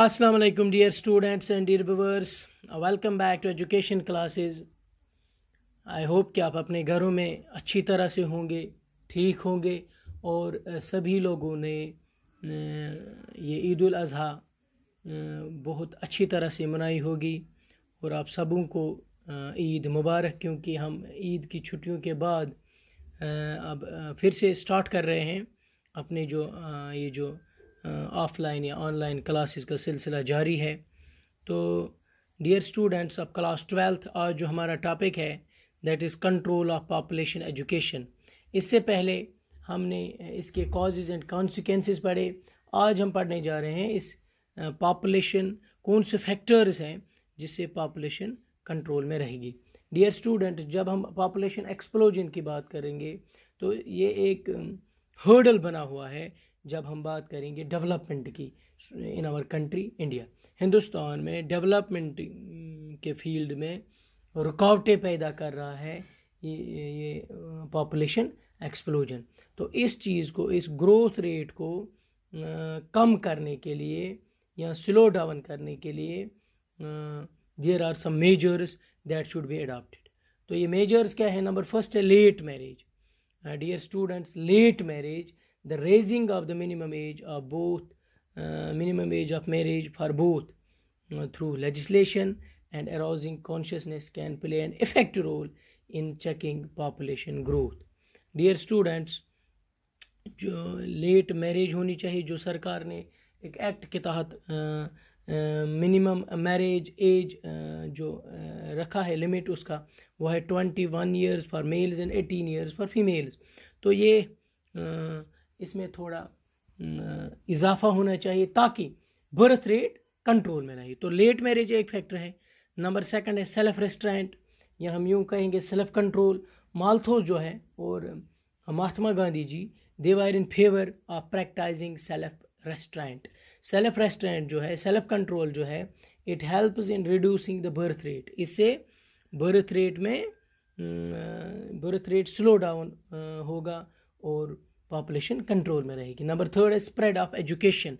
अस्सलाम dear students and dear viewers welcome back to education classes I hope कि आप अपने घरों में अच्छी तरह से होंगे ठीक होंगे और सभी लोगों ने ये ईद अज़ी बहुत अच्छी तरह से मनाई होगी और आप सबों को ईद मुबारक क्योंकि हम ईद की छुट्टियों के बाद अब फिर से स्टार्ट कर रहे हैं अपने जो ये जो ऑफलाइन या ऑनलाइन क्लासेस का सिलसिला जारी है तो dear students of class twelfth आज जो हमारा टॉपिक है that is control of population education इससे पहले हमने इसके कॉजेज एंड कॉन्सिक्वेंसेस पढ़े आज हम पढ़ने जा रहे हैं इस पॉपुलेशन कौन से फैक्टर्स हैं जिससे पॉपुलेशन कंट्रोल में रहेगी डियर स्टूडेंट जब हम पॉपुलेशन एक्सप्लोजन की बात करेंगे तो ये एक हर्डल बना हुआ है जब हम बात करेंगे डेवलपमेंट की in our country India Hindustan में डेवलपमेंट के फील्ड में रुकावटें पैदा कर रहा है ये ये पॉपुलेशन एक्सप्लोजन तो इस चीज़ को इस ग्रोथ रेट को आ, कम करने के लिए या स्लो डाउन करने के लिए there are some measures that should be adopted तो ये मेजर्स क्या है नंबर फर्स्ट है late marriage dear students late marriage the raising of the minimum age of both uh, minimum age of marriage for both uh, through legislation and arousing consciousness can play an effective role in checking population growth dear students जो late marriage होनी चाहिए जो सरकार ने एक act के तहत minimum marriage age जो uh, रखा है लिमिट उसका वो है twenty one years for males and eighteen years for females तो ये uh, इसमें थोड़ा इजाफा होना चाहिए ताकि बर्थ रेट कंट्रोल में रहे तो लेट मैरिज एक फैक्टर है नंबर सेकंड है सेल्फ रेस्ट्रेंट या हम यूँ कहेंगे सेल्फ कंट्रोल मालथोस जो है और Mahatma Gandhi ji they are in favour of practising self restraint self restraint जो है सेल्फ कंट्रोल जो है it helps in reducing the birth rate इससे बर्थ रेट में बर्थ रेट स्लो डाउन होगा और पॉपुलेशन कंट्रोल में रहेगी नंबर थर्ड है स्प्रेड ऑफ एजुकेशन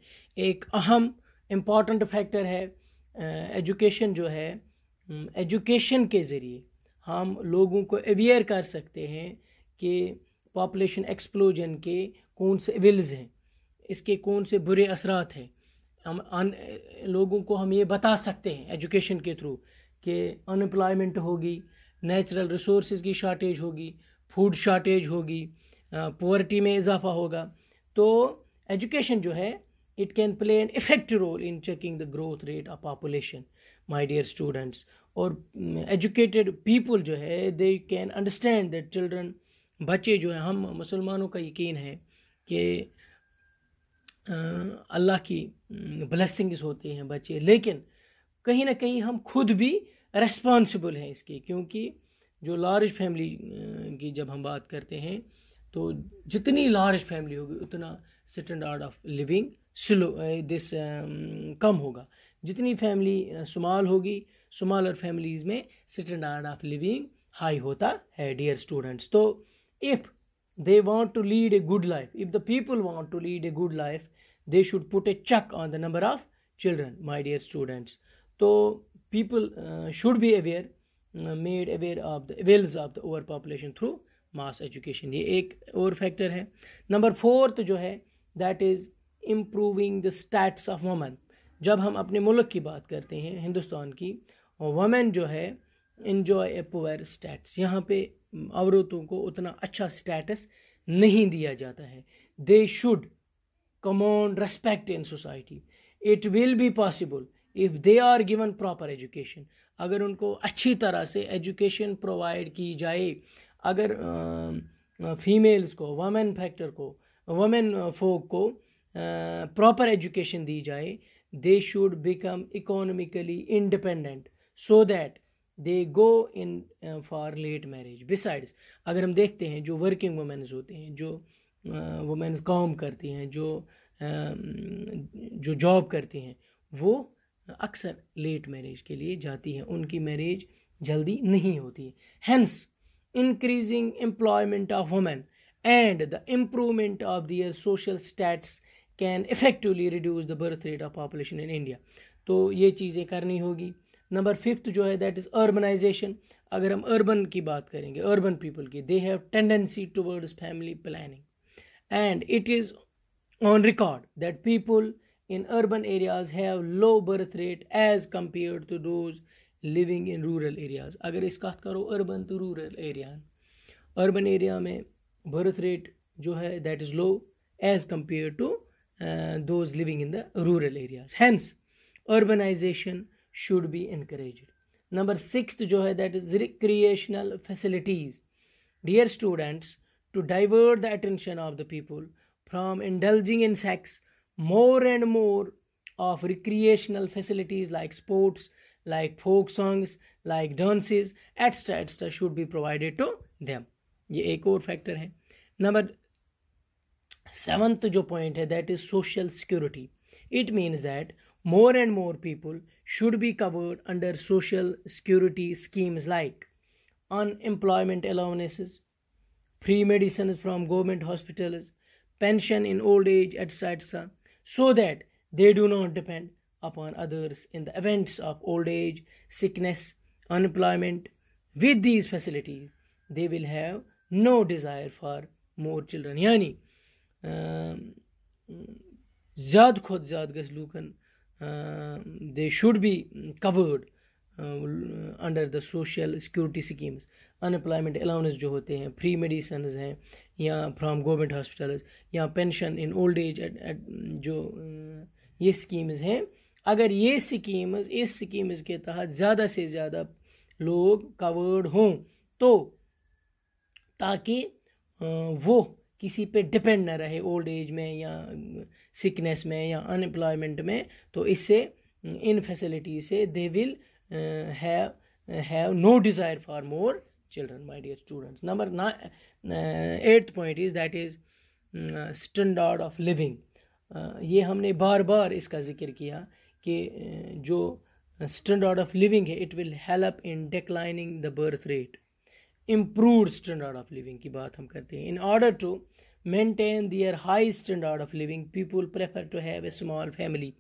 एक अहम इम्पॉर्टेंट फैक्टर है एजुकेशन जो है एजुकेशन के ज़रिए हम लोगों को अवेयर कर सकते हैं कि पॉपुलेशन एक्सप्लोजन के कौन से विल्स हैं इसके कौन से बुरे असरात हैं हम अन लोगों को हम ये बता सकते हैं एजुकेशन के थ्रू कि अनएम्प्लॉयमेंट होगी नेचुरल रिसोर्सेज की शॉर्टेज होगी फूड शॉर्टेज होगी पोवर्टी में इजाफा होगा तो एजुकेशन जो है it can play an effective role in checking the growth rate of population my dear students और एजुकेटेड mm, पीपल जो है they can understand that children बच्चे जो हैं हम मुसलमानों का यकीन है कि अल्लाह की ब्लेसिंग्स mm, होती हैं बच्चे लेकिन कहीं ना कहीं हम खुद भी रेस्पॉन्सिबल हैं इसके क्योंकि जो लार्ज फैमिली की जब हम बात करते हैं तो जितनी लार्ज फैमिली होगी उतना standard of living slow this कम होगा जितनी फैमिली स्मॉल uh, होगी स्मॉलर फैमिलीज में स्टैंडर्ड ऑफ लिविंग हाई होता है डियर स्टूडेंट्स तो if they want to lead a good life if the people want to lead a good life they should put a check on the number of children my dear students तो people should be aware made aware of the evils of the over overpopulation through mass education ये एक और factor है number fourth जो है that is improving the status of women जब हम अपने मुल्क की बात करते हैं हिंदुस्तान की वमेन जो है इन्जॉय ए पुअर स्टैट्स यहाँ पे औरतों को उतना अच्छा स्टेटस नहीं दिया जाता है they should command respect in society it will be possible if they are given proper education अगर उनको अच्छी तरह से एजुकेशन प्रोवाइड की जाए अगर फीमेल्स को वमेन फैक्टर को वमेन फोक को प्रॉपर एजुकेशन दी जाए they should become economically independent so that they go in for late marriage besides अगर हम देखते हैं जो वर्किंग वुमेन्स होते हैं जो वुमेंस काम करती हैं जो जो जॉब करती हैं वो अक्सर लेट मैरिज के लिए जाती हैं उनकी मैरिज जल्दी नहीं होती है hence increasing employment of women and the improvement of their social stats can effectively reduce the birth rate of population in India तो ये चीज़ें करनी होगी नंबर फिफ्थ जो है दैट इज़ अर्बनाइजेशन अगर हम अर्बन की बात करेंगे अर्बन पीपल की they have tendency towards family planning and it is on record that people in urban areas have low birth rate as compare to those living in rural areas अगर इस कथ करो urban तो rural area urban area में birth rate जो है that is low as compare to those living in the rural areas hence urbanisation should be increase number six जो है that is recreational facilities dear students to divert the attention of the people from indulging in sex more and more of recreational facilities like sports like folk songs like dances etc etc should be provided to them ये एक और factor है number seventh जो point है that is social security it more and more people should be covered under social security schemes like unemployment allowances, free medicines from government hospitals, pension in old age, etc., etc., so that they do not depend upon others in the events of old age, sickness, unemployment. With these facilities, they will have no desire for more children. Yani, زیادٕ کھۄتہٕ زیادٕ گژھِ لوٗکَن they should be covered under the social security schemes unemployment allowance जो होते हैं free medicine हैं या फ्राम गवर्नमेंट हॉस्पिटल या pension in old age at जो ये स्कीम्स हैं अगर ये स्कीम्स इस स्कीम्स के तहत ज़्यादा से ज़्यादा लोग कवर्ड हों तो ताकि वो किसी पे डिपेंड ना रहे ओल्ड एज में या सिकनेस में या अनएम्प्लॉयमेंट में तो इससे इन फैसिलिटी से they will have have no desire for more children my dear students number ना eighth point is that is standard of living ये हमने बार बार इसका जिक्र किया कि जो स्टैंडर्ड ऑफ लिविंग है it will help in declining the birth rate improve standard of living की बात हम करते हैं in order to maintain their high standard of living people prefer to have A small family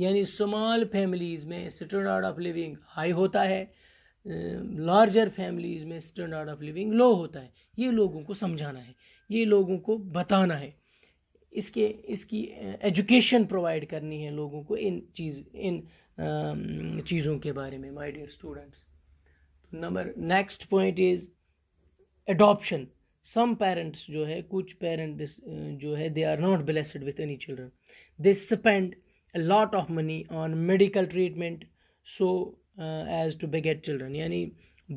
यानी small families में standard of living high होता है larger families में स्टैंडर्ड ऑफ लिविंग लो होता है ये लोगों को समझाना है ये लोगों को बताना है इसके इसकी एजुकेशन प्रोवाइड करनी है लोगों को इन चीज़ इन चीज़ों के बारे में माय डियर स्टूडेंट्स तो number next point is adoption some parents जो है कुछ पेरेंट्स जो है they are not blessed with any children they spend lot of money on medical treatment so as to beget children यानी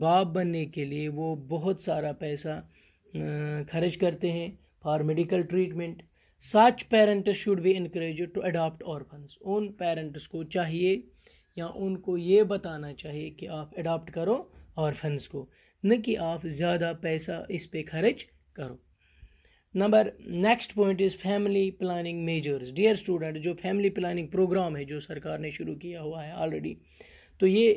बाप बनने के लिए वो बहुत सारा पैसा खर्च करते हैं for medical treatment such parents should be encourage to adopt orphans उन पेरेंट्स को चाहिए या उनको ये बताना चाहिए कि आप अडाप्ट करो ऑर्फन्स को न कि आप ज़्यादा पैसा इस पे खर्च करो number next point is family planning measures dear student जो फैमिली प्लानिंग प्रोग्राम है जो सरकार ने शुरू किया हुआ है ऑलरेडी तो ये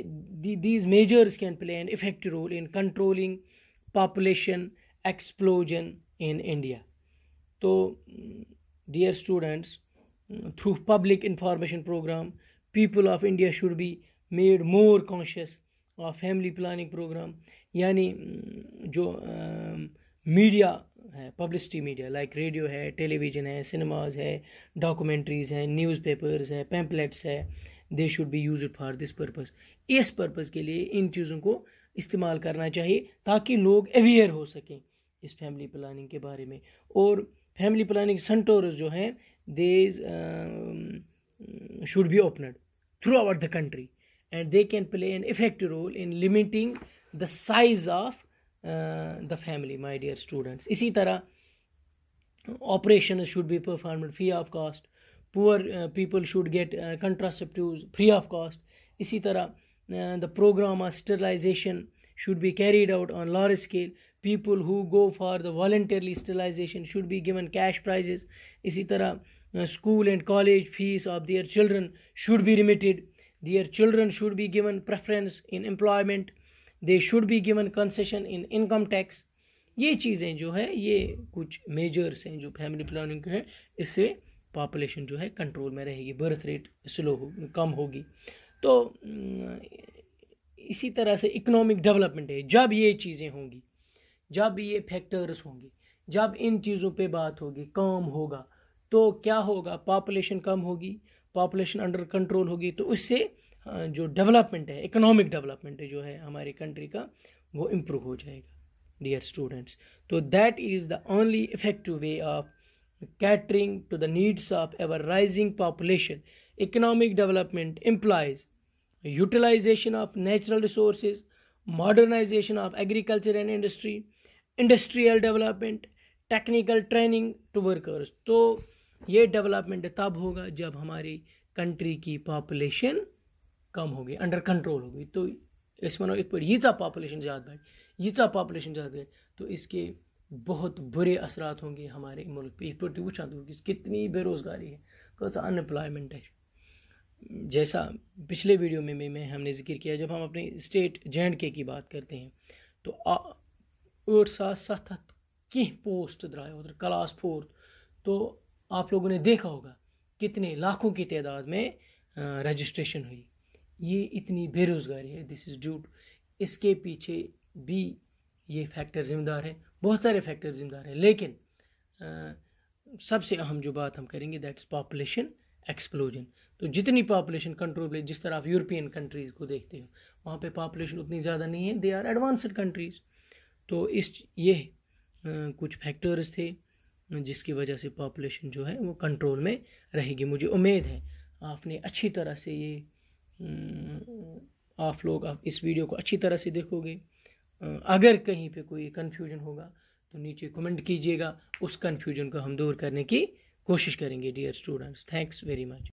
these measures can play an effective role in controlling population explosion in India तो dear students through public information program people of India should be made more conscious of family planning program यानी जो media है publicity media like radio है television है cinemas है documentaries हैं newspapers है pamphlets है they should be use for this purpose इस पर्पस के लिए इन चीज़ों को इस्तेमाल करना चाहिए ताकि लोग अवेयर हो सकें इस फैमिली प्लानिंग के बारे में और फैमिली प्लानिंग सेंटर्स जो हैं they should be opened throughout the country and they can play an effective role in limiting the size of the family my dear students इसी तरह operation should be perform free of cost poor people should get contraceptive free of cost इसी तरह the program of sterilization should be carried out on large scale people who go for the voluntarily sterilization should be given cash prizes इसी तरह school and college fees of their children should be remitted their children should be given preference in employment they should be given concession in income tax ये चीज़ें जो है ये कुछ measures हैं जो फैमिली प्लानिंग के हैं इससे पॉपुलेशन जो है कंट्रोल में रहेगी बर्थ रेट स्लो हो कम होगी तो mm, इसी तरह से इकोनॉमिक डेवलपमेंट है जब ये चीज़ें होंगी जब ये फैक्टर्स होंगे जब इन चीज़ों पे बात होगी काम होगा तो क्या होगा पॉपुलेशन कम होगी पॉपुलेशन अंडर कंट्रोल होगी तो उससे जो डेवलपमेंट है इकोनॉमिक डेवलपमेंट जो है हमारी कंट्री का वो इम्प्रूव हो जाएगा डियर स्टूडेंट्स तो that is the only effective way of catering to the needs of ever rising population economic development implies utilization of natural resource modernization of agriculture and industry industrial development technical training to workers तो ये development तब होगा जब हमारी country की population कम होगी under control होगी तो इस मनो इत पर यीचा पॉपुलेशन ज़्यादा बढ़ यीचा पॉपुलेशन ज़्यादा बढ़ तो इसके बहुत बुरे असरात होंगे हमारे मुल्क पर पे तो पर पूछा तो कितनी बेरोज़गारी है कसा अनएम्प्लॉयमेंट है जैसा पिछले वीडियो में, में, में हमने जिक्र किया जब हम अपने स्टेट जे एंड के की बात करते हैं तो ٲٹھ ساس सात हथ कहीं पोस्ट द्राए उधर क्लास फोर्थ तो आप लोगों ने देखा होगा कितने लाखों की तादाद में रजिस्ट्रेशन हुई ये इतनी बेरोज़गारी है दिस इज़ ड्यू इसके पीछे भी ये फैक्टर ज़िम्मेदार है बहुत सारे फैक्टर ज़िम्मेदार हैं लेकिन सबसे अहम जो बात हम करेंगे दैट्स पॉपुलेशन एक्सप्लोजन तो जितनी पॉपुलेशन कंट्रोल जिस तरह आप यूरोपियन कंट्रीज़ को देखते हो वहाँ पे पॉपुलेशन उतनी ज़्यादा नहीं है दे आर एडवांसड कंट्रीज़ तो इस ये कुछ फैक्टर्स थे जिसकी वजह से पॉपुलेशन जो है वो कंट्रोल में रहेगी मुझे उम्मीद है आपने अच्छी तरह से ये आप लोग आप इस वीडियो को अच्छी तरह से देखोगे अगर कहीं पे कोई कन्फ्यूजन होगा तो नीचे कमेंट कीजिएगा उस कन्फ्यूजन को हम दूर करने की कोशिश करेंगे dear students thanks very much